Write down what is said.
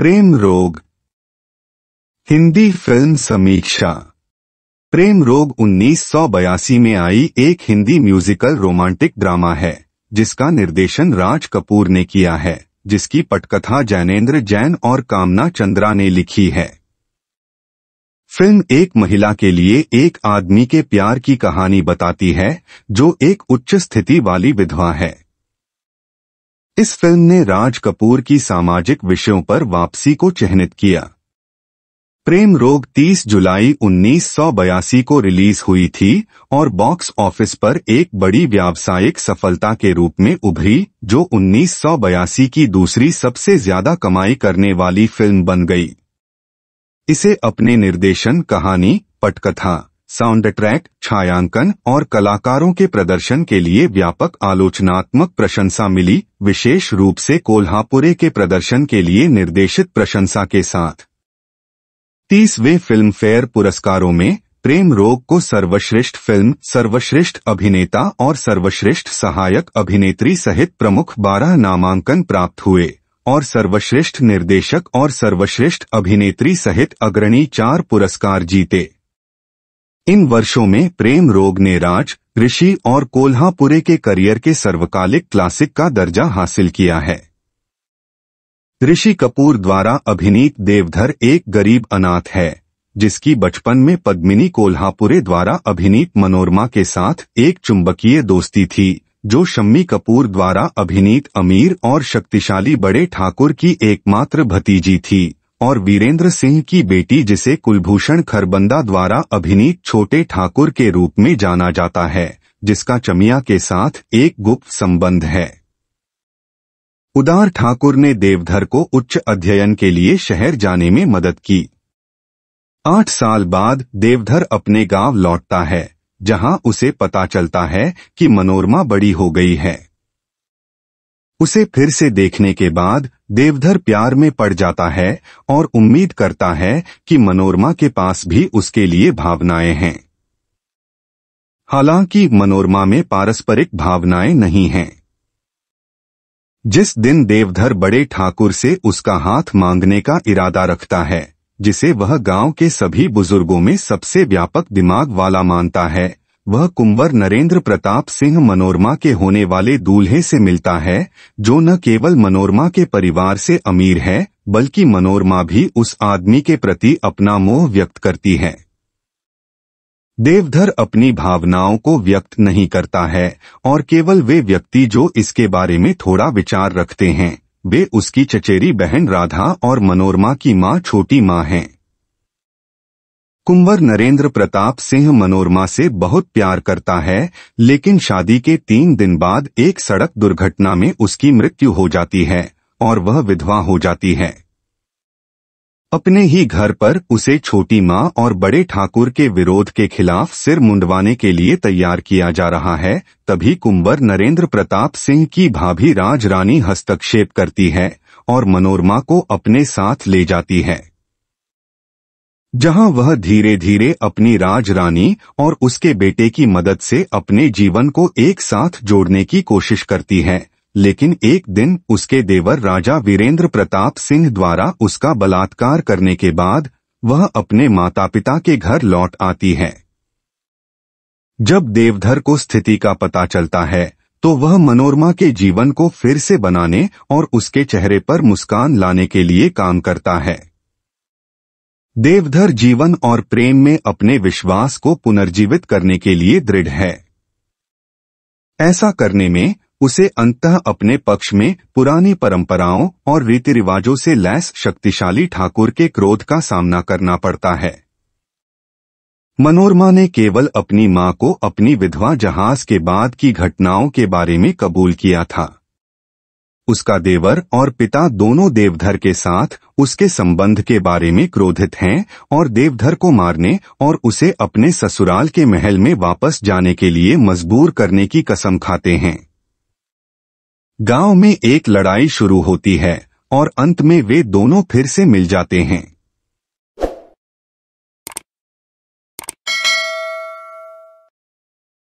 प्रेम रोग हिंदी फिल्म समीक्षा प्रेम रोग उन्नीस में आई एक हिंदी म्यूजिकल रोमांटिक ड्रामा है जिसका निर्देशन राज कपूर ने किया है जिसकी पटकथा जैनेन्द्र जैन और कामना चंद्रा ने लिखी है फिल्म एक महिला के लिए एक आदमी के प्यार की कहानी बताती है जो एक उच्च स्थिति वाली विधवा है इस फिल्म ने राज कपूर की सामाजिक विषयों पर वापसी को चिन्हित किया प्रेम रोग 30 जुलाई उन्नीस को रिलीज हुई थी और बॉक्स ऑफिस पर एक बड़ी व्यावसायिक सफलता के रूप में उभरी जो उन्नीस की दूसरी सबसे ज्यादा कमाई करने वाली फिल्म बन गई इसे अपने निर्देशन कहानी पटकथा साउंड ट्रैक छायांकन और कलाकारों के प्रदर्शन के लिए व्यापक आलोचनात्मक प्रशंसा मिली विशेष रूप से कोल्हापुरे के प्रदर्शन के लिए निर्देशित प्रशंसा के साथ तीसवे फिल्म फेयर पुरस्कारों में प्रेम रोग को सर्वश्रेष्ठ फिल्म सर्वश्रेष्ठ अभिनेता और सर्वश्रेष्ठ सहायक अभिनेत्री सहित प्रमुख बारह नामांकन प्राप्त हुए और सर्वश्रेष्ठ निर्देशक और सर्वश्रेष्ठ अभिनेत्री सहित अग्रणी चार पुरस्कार जीते इन वर्षों में प्रेम रोग ने राज ऋषि और कोल्हापुरे के करियर के सर्वकालिक क्लासिक का दर्जा हासिल किया है ऋषि कपूर द्वारा अभिनीत देवधर एक गरीब अनाथ है जिसकी बचपन में पद्मिनी कोल्हापुरे द्वारा अभिनीत मनोरमा के साथ एक चुंबकीय दोस्ती थी जो शम्मी कपूर द्वारा अभिनीत अमीर और शक्तिशाली बड़े ठाकुर की एकमात्र भतीजी थी और वीरेंद्र सिंह की बेटी जिसे कुलभूषण खरबंदा द्वारा अभिनीत छोटे ठाकुर के रूप में जाना जाता है जिसका चमिया के साथ एक गुप्त संबंध है उदार ठाकुर ने देवधर को उच्च अध्ययन के लिए शहर जाने में मदद की आठ साल बाद देवधर अपने गांव लौटता है जहां उसे पता चलता है कि मनोरमा बड़ी हो गई है उसे फिर से देखने के बाद देवधर प्यार में पड़ जाता है और उम्मीद करता है कि मनोरमा के पास भी उसके लिए भावनाएं हैं हालांकि मनोरमा में पारस्परिक भावनाएं नहीं हैं जिस दिन देवधर बड़े ठाकुर से उसका हाथ मांगने का इरादा रखता है जिसे वह गांव के सभी बुजुर्गों में सबसे व्यापक दिमाग वाला मानता है वह कुंवर नरेंद्र प्रताप सिंह मनोरमा के होने वाले दूल्हे से मिलता है जो न केवल मनोरमा के परिवार से अमीर है बल्कि मनोरमा भी उस आदमी के प्रति अपना मोह व्यक्त करती है देवधर अपनी भावनाओं को व्यक्त नहीं करता है और केवल वे व्यक्ति जो इसके बारे में थोड़ा विचार रखते हैं वे उसकी चचेरी बहन राधा और मनोरमा की माँ छोटी माँ हैं कुंवर नरेंद्र प्रताप सिंह मनोरमा से बहुत प्यार करता है लेकिन शादी के तीन दिन बाद एक सड़क दुर्घटना में उसकी मृत्यु हो जाती है और वह विधवा हो जाती है अपने ही घर पर उसे छोटी माँ और बड़े ठाकुर के विरोध के खिलाफ सिर मुंडवाने के लिए तैयार किया जा रहा है तभी कुंवर नरेंद्र प्रताप सिंह की भाभी राज रानी हस्तक्षेप करती है और मनोरमा को अपने साथ ले जाती है जहां वह धीरे धीरे अपनी राज रानी और उसके बेटे की मदद से अपने जीवन को एक साथ जोड़ने की कोशिश करती है लेकिन एक दिन उसके देवर राजा वीरेंद्र प्रताप सिंह द्वारा उसका बलात्कार करने के बाद वह अपने माता पिता के घर लौट आती है जब देवधर को स्थिति का पता चलता है तो वह मनोरमा के जीवन को फिर से बनाने और उसके चेहरे पर मुस्कान लाने के लिए काम करता है देवधर जीवन और प्रेम में अपने विश्वास को पुनर्जीवित करने के लिए दृढ़ है ऐसा करने में उसे अंत अपने पक्ष में पुरानी परंपराओं और रीति रिवाजों से लैस शक्तिशाली ठाकुर के क्रोध का सामना करना पड़ता है मनोरमा ने केवल अपनी मां को अपनी विधवा जहाज के बाद की घटनाओं के बारे में कबूल किया था उसका देवर और पिता दोनों देवधर के साथ उसके संबंध के बारे में क्रोधित हैं और देवधर को मारने और उसे अपने ससुराल के महल में वापस जाने के लिए मजबूर करने की कसम खाते हैं गांव में एक लड़ाई शुरू होती है और अंत में वे दोनों फिर से मिल जाते हैं